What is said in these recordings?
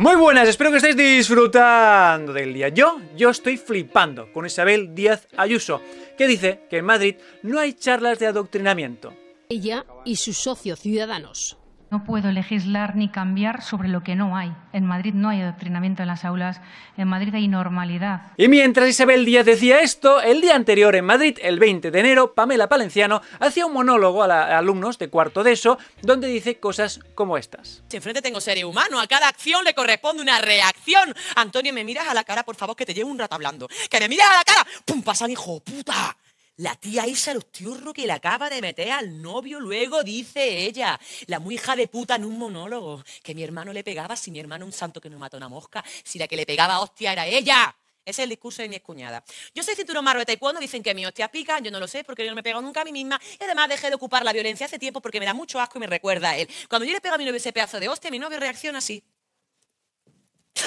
Muy buenas, espero que estéis disfrutando del día. Yo, yo estoy flipando con Isabel Díaz Ayuso, que dice que en Madrid no hay charlas de adoctrinamiento. Ella y sus socios ciudadanos. No puedo legislar ni cambiar sobre lo que no hay. En Madrid no hay adoctrinamiento en las aulas, en Madrid hay normalidad. Y mientras Isabel Díaz decía esto, el día anterior en Madrid, el 20 de enero, Pamela Palenciano hacía un monólogo a, alumnos de cuarto de eso, donde dice cosas como estas. Si enfrente tengo ser humano, a cada acción le corresponde una reacción. Antonio, me miras a la cara, por favor, que te llevo un rato hablando. Que me miras a la cara, pum, pasa, hijo, puta. La tía Isa los tiurro que le acaba de meter al novio, luego dice ella. La muy hija de puta en un monólogo. Que mi hermano le pegaba, si mi hermano un santo que no mató una mosca, si la que le pegaba hostia era ella. Ese es el discurso de mi escuñada. Yo soy cinturón marro de taekwondo, dicen que mi hostia pica, yo no lo sé porque yo no me he pegado nunca a mí misma y además dejé de ocupar la violencia hace tiempo porque me da mucho asco y me recuerda a él. Cuando yo le pego a mi novio ese pedazo de hostia, mi novio reacciona así.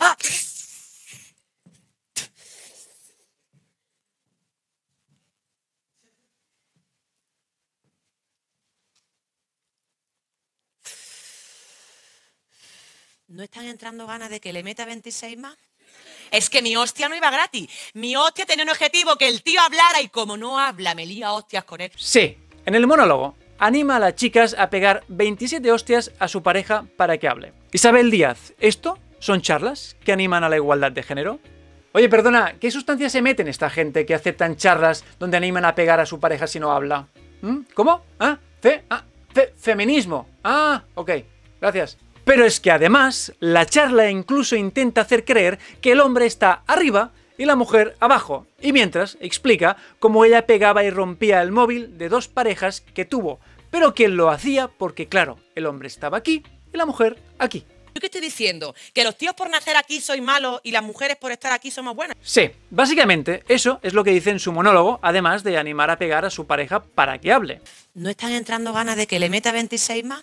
¡Ah! ¿no están entrando ganas de que le meta 26 más? Es que mi hostia no iba gratis. Mi hostia tenía un objetivo, que el tío hablara y como no habla, me lía hostias con él. Sí, en el monólogo, anima a las chicas a pegar 27 hostias a su pareja para que hable. Isabel Díaz, ¿esto son charlas que animan a la igualdad de género? Oye, perdona, ¿qué sustancias se meten esta gente que aceptan charlas donde animan a pegar a su pareja si no habla? ¿Mm? ¿Cómo? ¿Ah? ¿Fe? ¿Ah? feminismo Ah, ok. Gracias. Pero es que además, la charla incluso intenta hacer creer que el hombre está arriba y la mujer abajo, y mientras explica cómo ella pegaba y rompía el móvil de dos parejas que tuvo, pero que lo hacía porque claro, el hombre estaba aquí y la mujer aquí. ¿Qué estoy diciendo? ¿Que los tíos por nacer aquí sois malos y las mujeres por estar aquí somos buenas? Sí, básicamente eso es lo que dice en su monólogo, además de animar a pegar a su pareja para que hable. ¿No están entrando ganas de que le meta 26 más?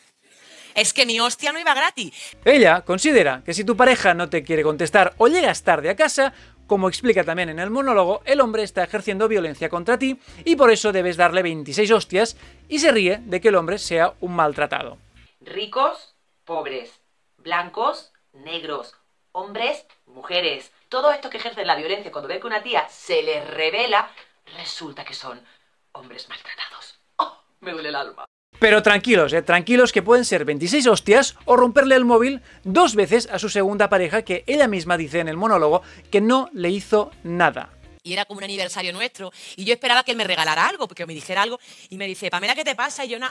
es que mi hostia no iba gratis. Ella considera que si tu pareja no te quiere contestar o llegas tarde a casa, como explica también en el monólogo, el hombre está ejerciendo violencia contra ti y por eso debes darle 26 hostias y se ríe de que el hombre sea un maltratado. Ricos, pobres, blancos, negros, hombres, mujeres, Todo esto que ejerce la violencia cuando ve que una tía se le revela, resulta que son hombres maltratados. ¡Oh! Me duele el alma. Pero tranquilos, eh, tranquilos que pueden ser 26 hostias o romperle el móvil dos veces a su segunda pareja que ella misma dice en el monólogo que no le hizo nada. Y era como un aniversario nuestro y yo esperaba que él me regalara algo, porque me dijera algo y me dice, Pamela, ¿qué te pasa? Y yo, no.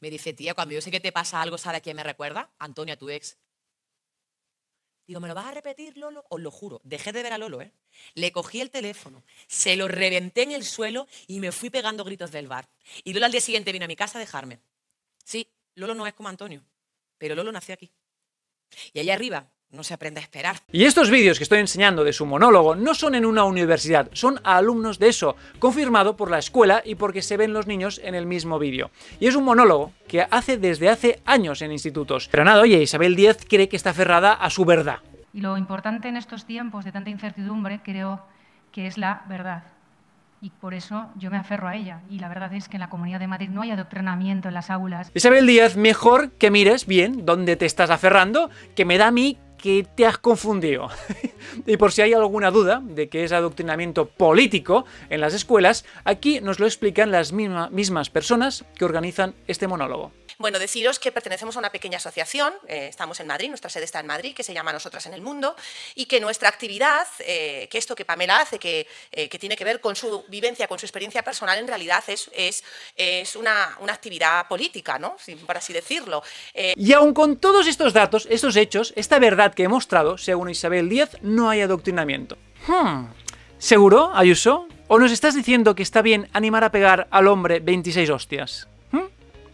Me dice, tía, cuando yo sé que te pasa algo, ¿sabes quién me recuerda? Antonia, tu ex. Digo, ¿me lo vas a repetir, Lolo? Os lo juro, dejé de ver a Lolo, ¿eh? Le cogí el teléfono, se lo reventé en el suelo y me fui pegando gritos del bar. Y Lolo al día siguiente vino a mi casa a dejarme. Sí, Lolo no es como Antonio, pero Lolo nació aquí. Y allá arriba no se aprende a esperar. Y estos vídeos que estoy enseñando de su monólogo no son en una universidad, son a alumnos de eso, confirmado por la escuela y porque se ven los niños en el mismo vídeo. Y es un monólogo que hace desde hace años en institutos. Pero nada, oye, Isabel Díaz cree que está aferrada a su verdad. Y lo importante en estos tiempos de tanta incertidumbre creo que es la verdad. Y por eso yo me aferro a ella. Y la verdad es que en la Comunidad de Madrid no hay adoctrinamiento en las aulas. Isabel Díaz, mejor que mires bien dónde te estás aferrando, que me da a mí que te has confundido. y por si hay alguna duda de que es adoctrinamiento político en las escuelas, aquí nos lo explican las mismas personas que organizan este monólogo. Bueno, deciros que pertenecemos a una pequeña asociación, eh, estamos en Madrid, nuestra sede está en Madrid, que se llama Nosotras en el Mundo, y que nuestra actividad, eh, que esto que Pamela hace, eh, que, tiene que ver con su vivencia, con su experiencia personal, en realidad es, es, una, actividad política, ¿no? por así decirlo. Y aun con todos estos datos, estos hechos, esta verdad que he mostrado, según Isabel Díaz, no hay adoctrinamiento. Hmm. ¿Seguro, Ayuso? ¿O nos estás diciendo que está bien animar a pegar al hombre 26 hostias?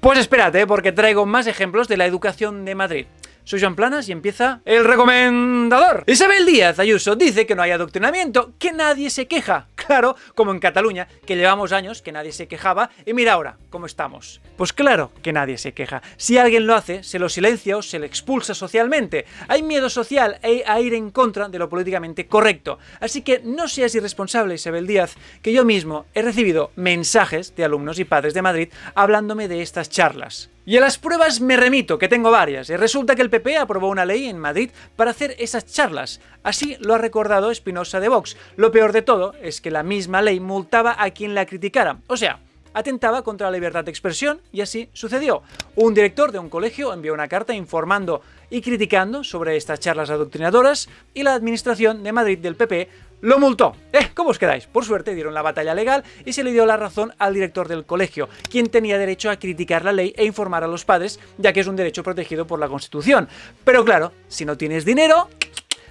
Pues espérate, porque traigo más ejemplos de la educación de Madrid. Soy Joan Planas y empieza el recomendador. Isabel Díaz Ayuso dice que no hay adoctrinamiento, que nadie se queja. Claro, como en Cataluña, que llevamos años que nadie se quejaba y mira ahora cómo estamos. Pues claro que nadie se queja. Si alguien lo hace, se lo silencia o se le expulsa socialmente. Hay miedo social e a ir en contra de lo políticamente correcto. Así que no seas irresponsable, Isabel Díaz, que yo mismo he recibido mensajes de alumnos y padres de Madrid hablándome de estas charlas. Y a las pruebas me remito, que tengo varias. Y resulta que el PP aprobó una ley en Madrid para hacer esas charlas. Así lo ha recordado Espinosa de Vox. Lo peor de todo es que la misma ley multaba a quien la criticara. O sea, atentaba contra la libertad de expresión y así sucedió. Un director de un colegio envió una carta informando y criticando sobre estas charlas adoctrinadoras y la administración de Madrid del PP lo multó. Eh, ¿Cómo os quedáis? Por suerte dieron la batalla legal y se le dio la razón al director del colegio, quien tenía derecho a criticar la ley e informar a los padres, ya que es un derecho protegido por la Constitución. Pero claro, si no tienes dinero,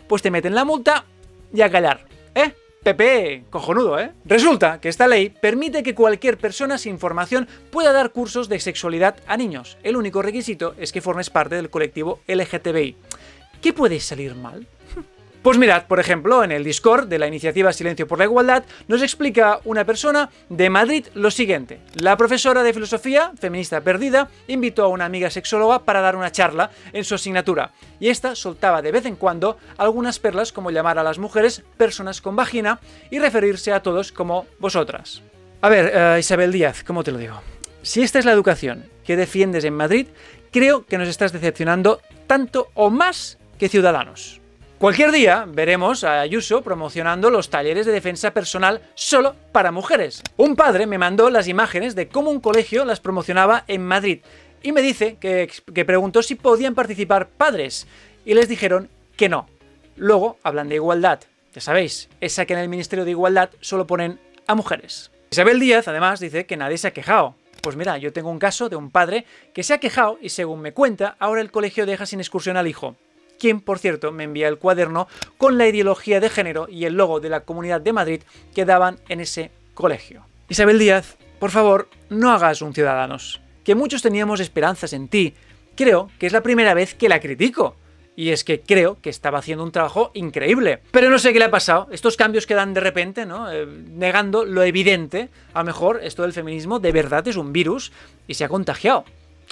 pues te meten la multa y a callar. ¿Eh? PP, cojonudo, ¿eh? Resulta que esta ley permite que cualquier persona sin formación pueda dar cursos de sexualidad a niños. El único requisito es que formes parte del colectivo LGTBI. ¿Qué puede salir mal? Pues mirad, por ejemplo, en el Discord de la iniciativa Silencio por la Igualdad nos explica una persona de Madrid lo siguiente. La profesora de filosofía, feminista perdida, invitó a una amiga sexóloga para dar una charla en su asignatura y esta soltaba de vez en cuando algunas perlas como llamar a las mujeres personas con vagina y referirse a todos como vosotras. A ver, eh, Isabel Díaz, ¿cómo te lo digo? Si esta es la educación que defiendes en Madrid, creo que nos estás decepcionando tanto o más que ciudadanos. Cualquier día veremos a Ayuso promocionando los talleres de defensa personal solo para mujeres. Un padre me mandó las imágenes de cómo un colegio las promocionaba en Madrid y me dice que, preguntó si podían participar padres y les dijeron que no. Luego hablan de igualdad. Ya sabéis, esa que en el Ministerio de Igualdad solo ponen a mujeres. Isabel Díaz, además, dice que nadie se ha quejado. Pues mira, yo tengo un caso de un padre que se ha quejado y según me cuenta, ahora el colegio deja sin excursión al hijo quien por cierto me envía el cuaderno con la ideología de género y el logo de la Comunidad de Madrid que daban en ese colegio. Isabel Díaz, por favor, no hagas un Ciudadanos, que muchos teníamos esperanzas en ti. Creo que es la primera vez que la critico. Y es que creo que estaba haciendo un trabajo increíble. Pero no sé qué le ha pasado. Estos cambios que dan de repente, ¿no? Eh, negando lo evidente. A lo mejor esto del feminismo de verdad es un virus y se ha contagiado.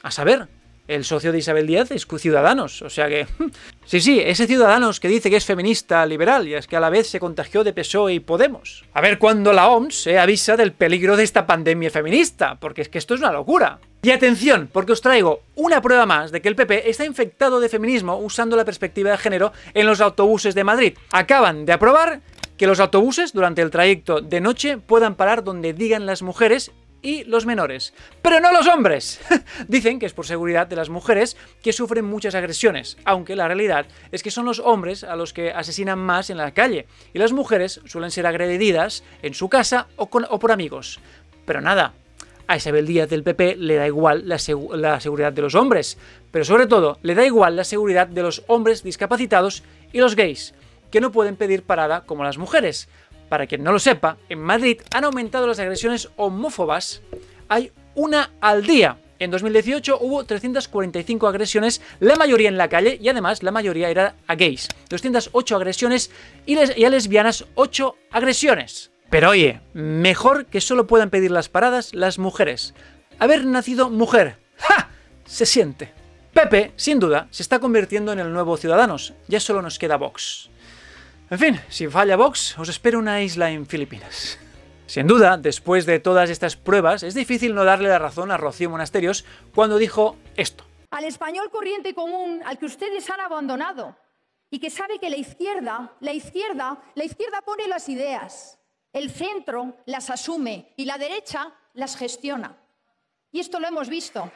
A saber, el socio de Isabel Díaz es Ciudadanos, o sea que... Sí, sí, ese Ciudadanos que dice que es feminista liberal y es que a la vez se contagió de PSOE y Podemos. A ver cuándo la OMS se eh, avisa del peligro de esta pandemia feminista, porque es que esto es una locura. Y atención, porque os traigo una prueba más de que el PP está infectado de feminismo usando la perspectiva de género en los autobuses de Madrid. Acaban de aprobar que los autobuses durante el trayecto de noche puedan parar donde digan las mujeres y los menores, pero no los hombres. Dicen que es por seguridad de las mujeres que sufren muchas agresiones, aunque la realidad es que son los hombres a los que asesinan más en la calle, y las mujeres suelen ser agredidas en su casa o, por amigos. Pero nada, a Isabel Díaz del PP le da igual la seguridad de los hombres, pero sobre todo le da igual la seguridad de los hombres discapacitados y los gays, que no pueden pedir parada como las mujeres, para quien no lo sepa, en Madrid han aumentado las agresiones homófobas. Hay una al día. En 2018 hubo 345 agresiones, la mayoría en la calle y además la mayoría era a gays. 208 agresiones y, a lesbianas 8 agresiones. Pero oye, mejor que solo puedan pedir las paradas las mujeres. Haber nacido mujer. ¡Ja! Se siente. Pepe, sin duda, se está convirtiendo en el nuevo Ciudadanos. Ya solo nos queda Vox. En fin, si falla Vox, os espera una isla en Filipinas. Sin duda, después de todas estas pruebas, es difícil no darle la razón a Rocío Monasterios cuando dijo esto. Al español corriente común, al que ustedes han abandonado, y que sabe que la izquierda, la izquierda, la izquierda pone las ideas, el centro las asume y la derecha las gestiona. Y esto lo hemos visto.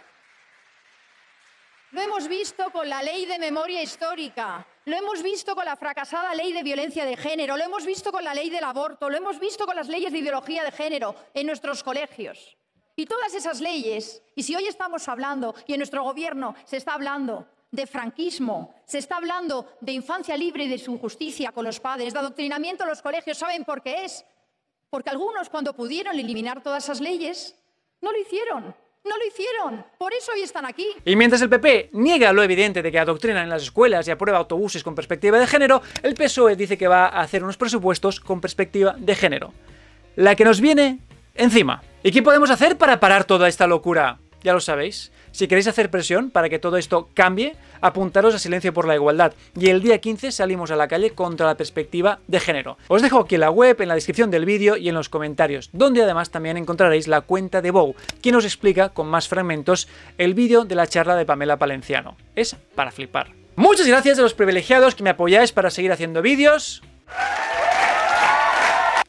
Lo hemos visto con la ley de memoria histórica, lo hemos visto con la fracasada ley de violencia de género, lo hemos visto con la ley del aborto, lo hemos visto con las leyes de ideología de género en nuestros colegios. Y todas esas leyes, y si hoy estamos hablando, y en nuestro gobierno se está hablando de franquismo, se está hablando de infancia libre y de su injusticia con los padres, de adoctrinamiento en los colegios, ¿saben por qué es? Porque algunos cuando pudieron eliminar todas esas leyes, no lo hicieron, no lo hicieron, por eso hoy están aquí. Y mientras el PP niega lo evidente de que adoctrina en las escuelas y aprueba autobuses con perspectiva de género, el PSOE dice que va a hacer unos presupuestos con perspectiva de género. La que nos viene encima. ¿Y qué podemos hacer para parar toda esta locura? Ya lo sabéis. Si queréis hacer presión para que todo esto cambie, apuntaros a Silencio por la Igualdad. Y el día 15 salimos a la calle contra la perspectiva de género. Os dejo aquí en la web, en la descripción del vídeo y en los comentarios, donde además también encontraréis la cuenta de Bow, quien os explica con más fragmentos el vídeo de la charla de Pamela Palenciano. Es para flipar. Muchas gracias a los privilegiados que me apoyáis para seguir haciendo vídeos.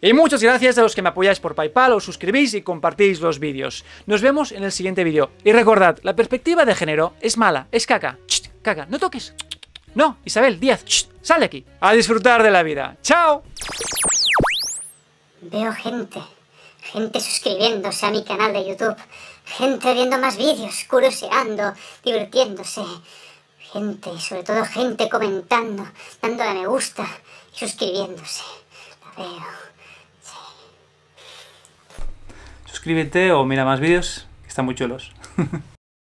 Y muchas gracias a los que me apoyáis por Paypal, os suscribís y compartís los vídeos. Nos vemos en el siguiente vídeo. Y recordad, la perspectiva de género es mala, es caca. Chst, caca, no toques. No, Isabel, Díaz, Sale sal de aquí. A disfrutar de la vida. ¡Chao! Veo gente. Gente suscribiéndose a mi canal de YouTube. Gente viendo más vídeos, curioseando, divirtiéndose. Gente, sobre todo gente comentando, dándole a me gusta y suscribiéndose. La veo suscríbete o mira más vídeos, que están muy chulos.